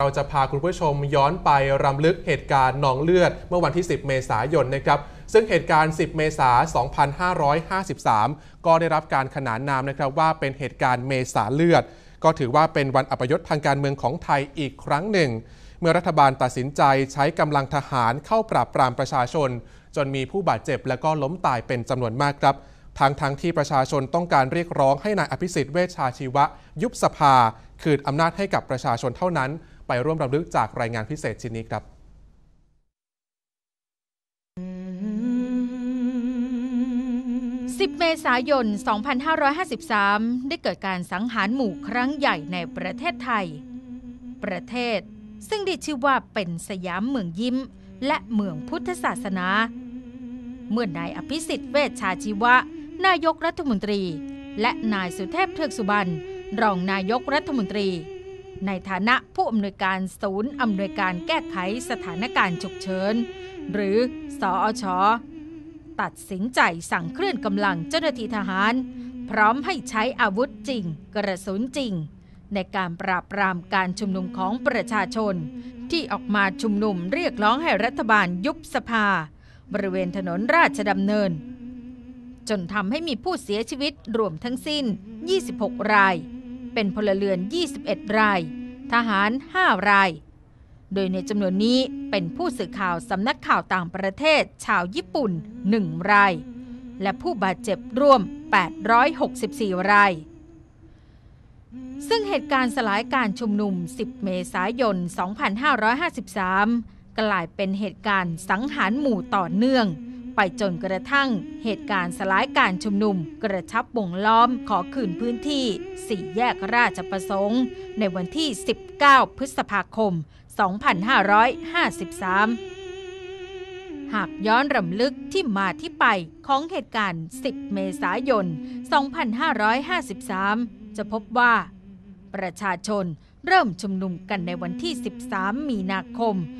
เราจะพาคุณผู้ชมย้อนไปรำลึกเหตุการณ์นองเลือด เมื่อวันที่ 10 เมษายนนะครับซึ่งเหตุการณ์ 10 เมษายน 2553 ก็ได้รับการขนานนามนะครับว่าเป็นเหตุการณ์เมษาเลือด ก็ถือว่าเป็นวันอัปยศทางการเมืองของไทยอีกครั้งหนึ่ง เมื่อรัฐบาลตัดสินใจใช้กำลังทหารเข้าปราบปรามประชาชน จนมีผู้บาดเจ็บและก็ล้มตายเป็นจำนวนมากครับทางทั้งที่ประชาชนต้องการเรียกร้องให้นายอภิสิทธิ์ เวชชาชีวะยุบสภา คืนอำนาจให้กับประชาชนเท่านั้นไปร่วมรำลึกจากรายงานพิเศษชิ้นนี้ครับ 10 เมษายน 2553 ได้เกิดการสังหารหมู่ครั้งใหญ่ในประเทศไทย ประเทศซึ่งได้ชื่อว่าเป็นสยามเมืองยิ้ม และเมืองพุทธศาสนา เมื่อนายอภิสิทธิ์เวชชาชีวะ นายกรัฐมนตรี และนายสุเทพ เทือกสุบรรณรองนายกรัฐมนตรีในฐานะผู้อำนวยการศูนย์อำนวยการแก้ไขสถานการณ์ฉุกเฉินหรือ สออชตัดสินใจสั่งเคลื่อนกำลังเจ้าหน้าที่ทหาร พร้อมให้ใช้อาวุธจริงกระสุนจริง ในการปราบปรามการชุมนุมของประชาชน ที่ออกมาชุมนุมเรียกร้องให้รัฐบาลยุบสภา บริเวณถนนราชดำเนิน จนทำให้มีผู้เสียชีวิตรวมทั้งสิ้น 26 รายเป็นพลเรือน 21 ราย ทหาร 5 ราย โดยในจำนวนนี้ เป็นผู้สื่อข่าวสำนักข่าวต่างประเทศ ชาวญี่ปุ่น 1 ราย และผู้บาดเจ็บร่วม 864 ราย ซึ่งเหตุการณ์สลายการชุมนุม 10 เมษายน 2553 กลายเป็นเหตุการณ์สังหารหมู่ต่อเนื่องไปจนกระทั่งเหตุการณ์สลายการชุมนุมกระชับวงล้อมขอคืนพื้นที่สี่แยกราชประสงค์ ในวันที่ 19 พฤษภาคม 2553 หากย้อนรำลึกที่มาที่ไปของเหตุการณ์ 10 เมษายน 2553 จะพบว่า ประชาชนเริ่มชุมนุมกันในวันที่ 13 มีนาคม 2553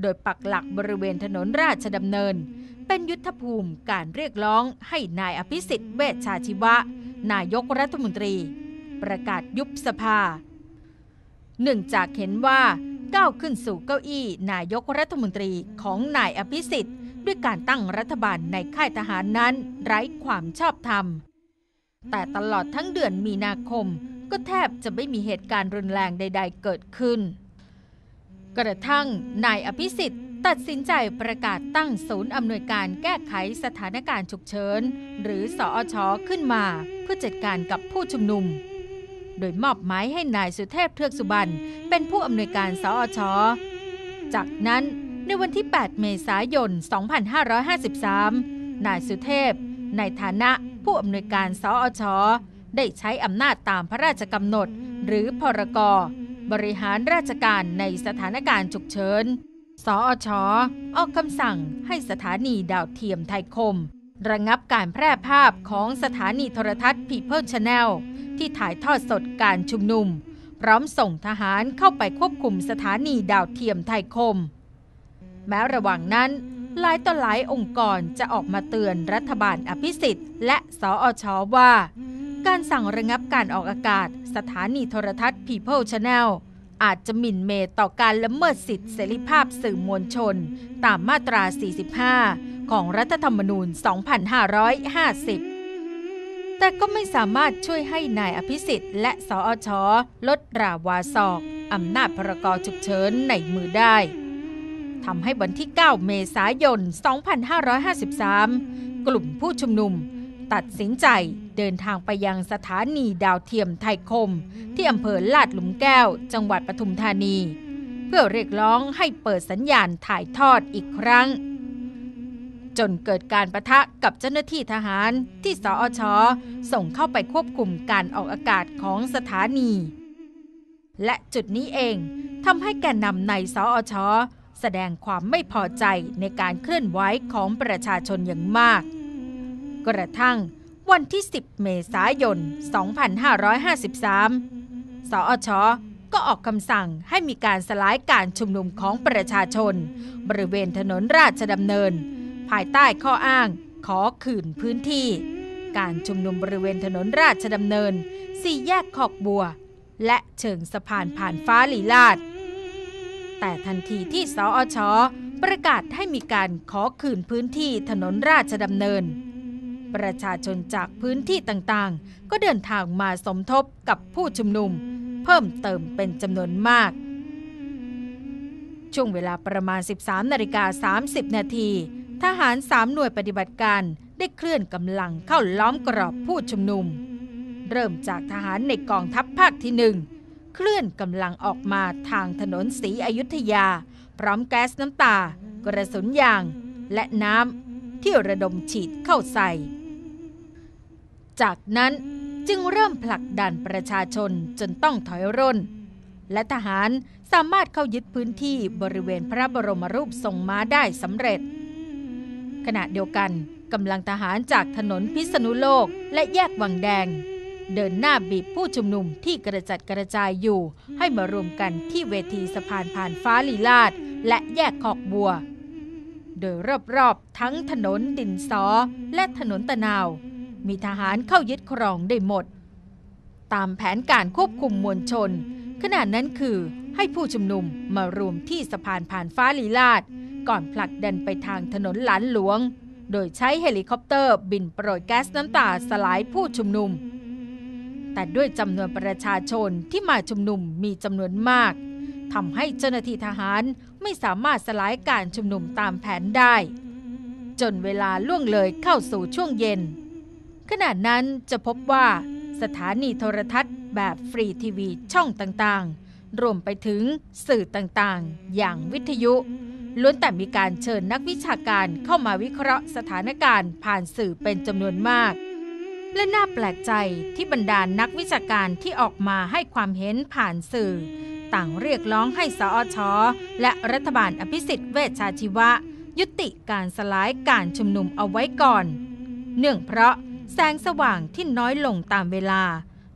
โดยปักหลักบริเวณถนนราชดำเนิน เป็นยุทธภูมิการเรียกร้องให้นายอภิสิทธิ์ เวชชาชีวะ นายกรัฐมนตรี ประกาศยุบสภาเนื่องจากเห็นว่าก้าวขึ้นสู่เก้าอี้นายกรัฐมนตรีของนายอภิสิทธิ์ ด้วยการตั้งรัฐบาลในค่ายทหารนั้น ไร้ความชอบธรรมแต่ตลอดทั้งเดือนมีนาคม ก็แทบจะไม่มีเหตุการณ์รุนแรงใด ๆ เกิดขึ้นกระทั่ง นายอภิสิทธิ์ ตัดสินใจประกาศตั้งศูนย์อำนวยการแก้ไขสถานการณ์ฉุกเฉินหรือสอชอขึ้นมาเพื่อจัดการกับผู้ชุมนุม โดยมอบหมายให้นายสุเทพเทือกสุบรรณเป็นผู้อำนวยการสอชอจากนั้น ในวันที่ 8 เมษายน 2553 นายสุเทพในฐานะผู้อำนวยการสอชอได้ใช้อำนาจตามพระราชกำหนด หรือพรกบริหารราชการในสถานการณ์ฉุกเฉินสอชอออกคำสั่งให้สถานีดาวเทียมไทยคม ระงับการแพร่ภาพของสถานีโทรทัศน์ People Channel ที่ถ่ายทอดสดการชุมนุม พร้อมส่งทหารเข้าไปควบคุมสถานีดาวเทียมไทยคม แม้ระหว่างนั้นหลายต่อหลายองค์กรจะออกมาเตือนรัฐบาลอภิสิทธิ์ และสออชอว่าการสั่งระงับการออกอากาศสถานีโทรทัศน์ People Channel อาจจะหมิ่นเมตต่อการละเมิดสิทธิเสรีภาพสื่อมวลชนตามมาตรา 45 ของรัฐธรรมนูญ 2550 แต่ก็ไม่สามารถช่วยให้นายอภิสิทธิ์และสอชอลดราวาศอก อำนาจพรกฉุกเฉินในมือได้ทำให้วันที่ 9 เมษายน 2553 กลุ่มผู้ชุมนุมตัดสินใจเดินทางไปยังสถานีดาวเทียมไทยคมที่อำเภอลาดหลุมแก้วจังหวัดปทุมธานี เพื่อเรียกร้องให้เปิดสัญญาณถ่ายทอดอีกครั้ง จนเกิดการประทะกับเจ้าหน้าที่ทหารที่สอชอส่งเข้าไปควบคุมการออกอากาศของสถานี และจุดนี้เองทำให้แกนนำในสอชอแสดงความไม่พอใจในการเคลื่อนไหวของประชาชนอย่างมากกระทั่งวันที่ 10 เมษายน 2553 สอช ก็ออกคำสั่งให้มีการสลายการชุมนุมของประชาชน บริเวณถนนราชดำเนิน ภายใต้ข้ออ้างขอคืนพื้นที่ การชุมนุมบริเวณถนนราชดำเนินสี่แยกขอกบัว และเชิงสะพานผ่านฟ้าลีลาดแต่ทันทีที่สอชประกาศให้มีการขอคืนพื้นที่ถนนราชดำเนินประชาชนจากพื้นที่ต่างๆ ก็เดินทางมาสมทบกับผู้ชุมนุม เพิ่มเติมเป็นจำนวนมาก ช่วงเวลาประมาณ 13นาฬิกา30 นาทีทหาร 3 หน่วยปฏิบัติการได้เคลื่อนกำลังเข้าล้อมกรอบผู้ชุมนุม เริ่มจากทหารในกองทัพภาคที่หนึ่งเคลื่อนกำลังออกมาทางถนนสีอยุธยา พร้อมแก๊สน้ำตา กระสุนยางและน้ำที่ระดมฉีดเข้าใส่จากนั้นจึงเริ่มผลักดันประชาชนจนต้องถอยร่น และทหารสามารถเข้ายึดพื้นที่บริเวณพระบรมรูปทรงม้าได้สำเร็จ ขณะเดียวกันกำลังทหารจากถนนพิษณุโลกและแยกวังแดง เดินหน้าบีบผู้ชุมนุมที่กระจัดกระจายอยู่ให้มารวมกันที่เวทีสะพานผ่านฟ้าลีลาดและแยกขอกบัว โดยรอบๆทั้งถนนดินสอและถนนตะนาวมีทหารเข้ายึดครองได้หมด ตามแผนการควบคุมมวลชนขณะนั้นคือให้ผู้ชุมนุมมารวมที่สะพานผ่านฟ้าลีลาดก่อนผลักดันไปทางถนนหลานหลวง โดยใช้เฮลิคอปเตอร์บินโปรยแก๊สน้ำตาสลายผู้ชุมนุม แต่ด้วยจำนวนประชาชนที่มาชุมนุมมีจำนวนมากทำให้เจ้าหน้าที่ทหารไม่สามารถสลายการชุมนุมตามแผนได้ จนเวลาล่วงเลยเข้าสู่ช่วงเย็นขณะนั้นจะพบว่าสถานีโทรทัศน์แบบฟรีทีวีช่องต่างๆ รวมไปถึงสื่อต่างๆ อย่างวิทยุ ล้วนแต่มีการเชิญนักวิชาการเข้ามาวิเคราะห์ สถานการณ์ผ่านสื่อเป็นจำนวนมาก และน่าแปลกใจที่บรรดานนักวิชาการที่ออกมาให้ความเห็นผ่านสื่อ ต่างเรียกร้องให้สอชอและรัฐบาลอภิสิทธิ์เวชชาชีวะ ยุติการสลายการชุมนุมเอาไว้ก่อน เนื่องเพราะแสงสว่างที่น้อยลงตามเวลา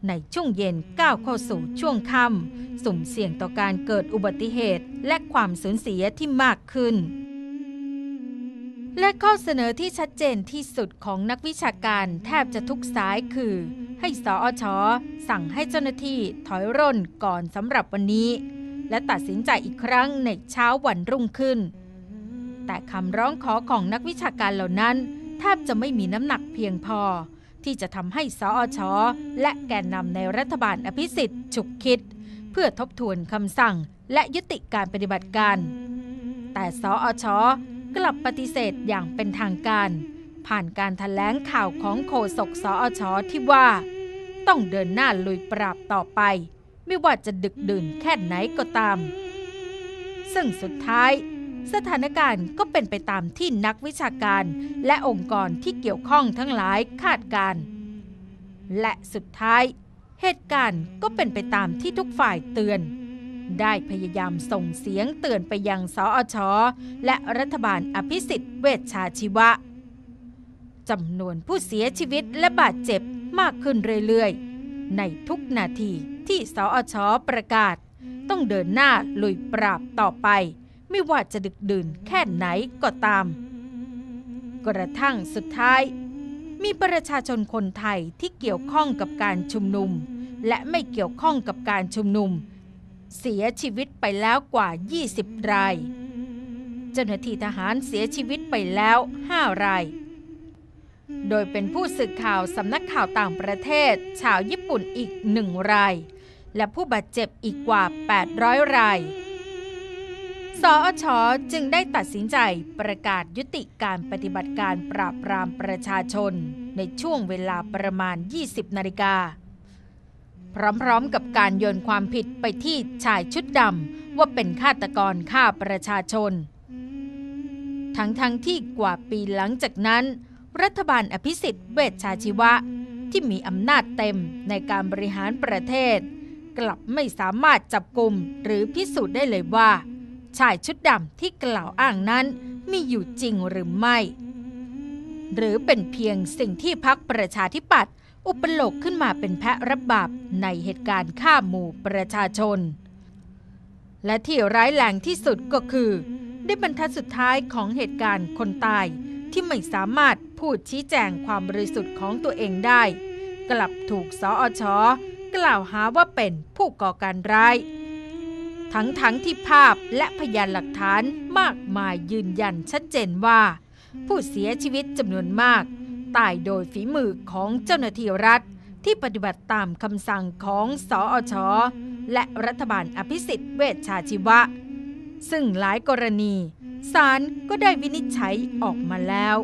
ในช่วงเย็นก้าวเข้าสู่ช่วงค่ำสุ่มเสี่ยงต่อการเกิดอุบัติเหตุและความสูญเสียที่มากขึ้น และข้อเสนอที่ชัดเจนที่สุดของนักวิชาการแทบจะทุกสายคือ ให้สออชอสั่งให้เจ้าหน้าที่ถอยร่นก่อนสำหรับวันนี้ และตัดสินใจอีกครั้งในเช้าวันรุ่งขึ้น แต่คำร้องขอของนักวิชาการเหล่านั้นแทบจะไม่มีน้ำหนักเพียงพอ ที่จะทำให้สอชอ และแกนนำในรัฐบาลอภิสิทธิ์ฉุกคิด เพื่อทบทวนคำสั่งและยุติการปฏิบัติการ แต่สอชอ กลับปฏิเสธอย่างเป็นทางการ ผ่านการถแถลงข่าวของโฆษกสอชอที่ว่า ต้องเดินหน้าลุยปราบต่อไป ไม่ว่าจะดึกดื่นแค่ไหนก็ตาม ซึ่งสุดท้ายสถานการณ์ก็เป็นไปตามที่นักวิชาการและองค์กรที่เกี่ยวข้องทั้งหลายคาดการและสุดท้าย เหตุการณ์ก็เป็นไปตามที่ทุกฝ่ายเตือน ได้พยายามส่งเสียงเตือนไปยังสออชอและรัฐบาลอภิสิทธิ์เวชชาชีวะจำนวนผู้เสียชีวิตและบาดเจ็บมากขึ้นเรื่อยๆในทุกนาทีที่สออชอประกาศ ต้องเดินหน้าลุยปราบต่อไปไม่ว่าจะดึกดื่นแค่ไหนก็ตาม กระทั่งสุดท้าย มีประชาชนคนไทยที่เกี่ยวข้องกับการชุมนุม และไม่เกี่ยวข้องกับการชุมนุม เสียชีวิตไปแล้วกว่า 20 ราย เจ้าหน้าที่ทหารเสียชีวิตไปแล้ว 5 ราย โดยเป็นผู้สื่อข่าวสำนักข่าวต่างประเทศชาวญี่ปุ่นอีกหนึ่งราย และผู้บาดเจ็บอีกกว่า 800 รายสอชจึงได้ตัดสินใจประกาศยุติการปฏิบัติการปราบปรามประชาชน ในช่วงเวลาประมาณ 20 นาฬิกา พร้อมๆ กับการโยนความผิดไปที่ชายชุดดำว่าเป็นฆาตกรฆ่าประชาชน ทั้งๆทที่กว่าปีหลังจากนั้น รัฐบาลอภิสิทธิ์เวชชาชีวะ ที่มีอำนาจเต็มในการบริหารประเทศ กลับไม่สามารถจับกลุ่มหรือพิสูจน์ได้เลยว่าชายชุดดำที่กล่าวอ้างนั้นมีอยู่จริงหรือไม่ หรือเป็นเพียงสิ่งที่พักประชาธิปัตย์อุปโลกขึ้นมาเป็นแพะรับบาปในเหตุการณ์ฆ่าหมู่ประชาชน และที่ร้ายแรงที่สุดก็คือได้บรรทัดสุดท้ายของเหตุการณ์คนตายที่ไม่สามารถพูดชี้แจงความบริสุทธิ์ของตัวเองได้ กลับถูกสออชอกล่าวหาว่าเป็นผู้ก่อการร้ายทั้งๆทที่ภาพและพยานหลักฐานมากมายยืนยันชัดเจนว่า ผู้เสียชีวิตจำนวนมากตายโดยฝีมือของเจ้าหน้าที่รัฐ ที่ปฏิบัติตามคำสั่งของสออชอและรัฐบาลอภิสิทธิ์เวชชาชีวะ ซึ่งหลายกรณีศาลก็ได้วินิจฉัยออกมาแล้ว